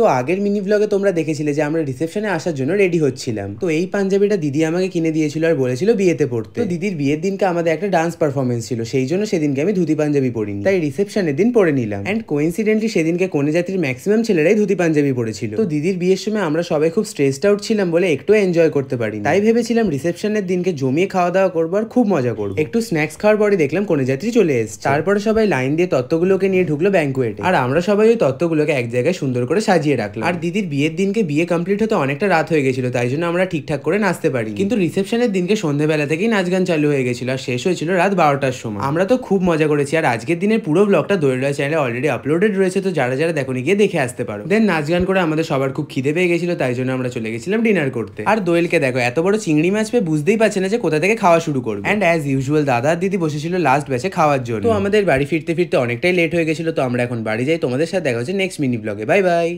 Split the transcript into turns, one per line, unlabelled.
তো আগের মিনি ব্লগে তোমরা দেখেছিলে যে আমরা রিসেপশনে আসার জন্য রেডি হচ্ছিলাম তো এই পাঞ্জাবিটা দিদি আমাকে কিনে দিয়েছিল আর বলেছিল বিয়েতে পড়তে তো দিদির বিয়ের দিনকে আমাদের একটা ডান্স পারফরমেন্স ছিল সেই জন্য সেদিনকে আমি ধুতি পাঞ্জাবি পরিনি তাই রিসেপশনের দিন পরে নিলাম অ্যান্ড কোইন্সিডেন্টলি সেদিনকে কোনে জাতির ম্যাক্সিমাম ছেলেরাই ধুতি পাঞ্জাবি পরেছিল তো দিদির বিয়ের সময় আমরা সবাই খুব স্ট্রেসড আউট ছিলাম বলে একটু এনজয় করতে পারি তাই ভেবেছিলাম রিসেপশনের দিনকে জমিয়ে খাওয়া দাওয়া করবো আর খুব মজা করবো একটু স্ন্যাক্স খাওয়ার পরে দেখলাম কোনে যাত্রী চলে এসছে আচ্ছা। তারপরে সবাই লাইন দিয়ে তত্ত্বগুলোকে নিয়ে ঢুকলো ব্যাংকুয়েটে আর আমরা সবাই ওই তত্ত্বগুলোকে এক জায়গায় সুন্দর করে সাজিয়ে সাজিয়ে রাখলাম আর দিদির বিয়ের দিনকে বিয়ে কমপ্লিট হতে অনেকটা রাত হয়ে গেছিল তাই জন্য আমরা ঠিকঠাক করে নাচতে পারি কিন্তু রিসেপশনের দিনকে সন্ধ্যেবেলা থেকেই নাচ গান চালু হয়ে গেছিল আর শেষ হয়েছিল রাত বারোটার সময় আমরা তো খুব মজা করেছি আর আজকের দিনের পুরো ব্লগটা দৈরডা চ্যানেলে অলরেডি আপলোডেড রয়েছে তো যারা যারা দেখনি গিয়ে দেখে আসতে পারো দেন নাচ গান করে আমাদের সবার খুব খিদে পেয়ে গেছিল তাই জন্য আমরা চলে গেছিলাম ডিনার করতে আর দোয়েলকে দেখো এত বড় চিংড়ি মাছ পেয়ে বুঝতেই পারছে না যে কোথা থেকে খাওয়া শুরু করবে অ্যান্ড অ্যাজ ইউজুয়াল দাদা আর দিদি বসেছিল লাস্ট ব্যাচে খাওয়ার জন্য তো আমাদের বাড়ি ফিরতে ফিরতে অনেকটাই লেট হয়ে গেছিল তো আমরা এখন বাড়ি যাই তোমাদের সাথে দেখা হচ্ছে নেক্সট মিনি ব্লগে বাই বাই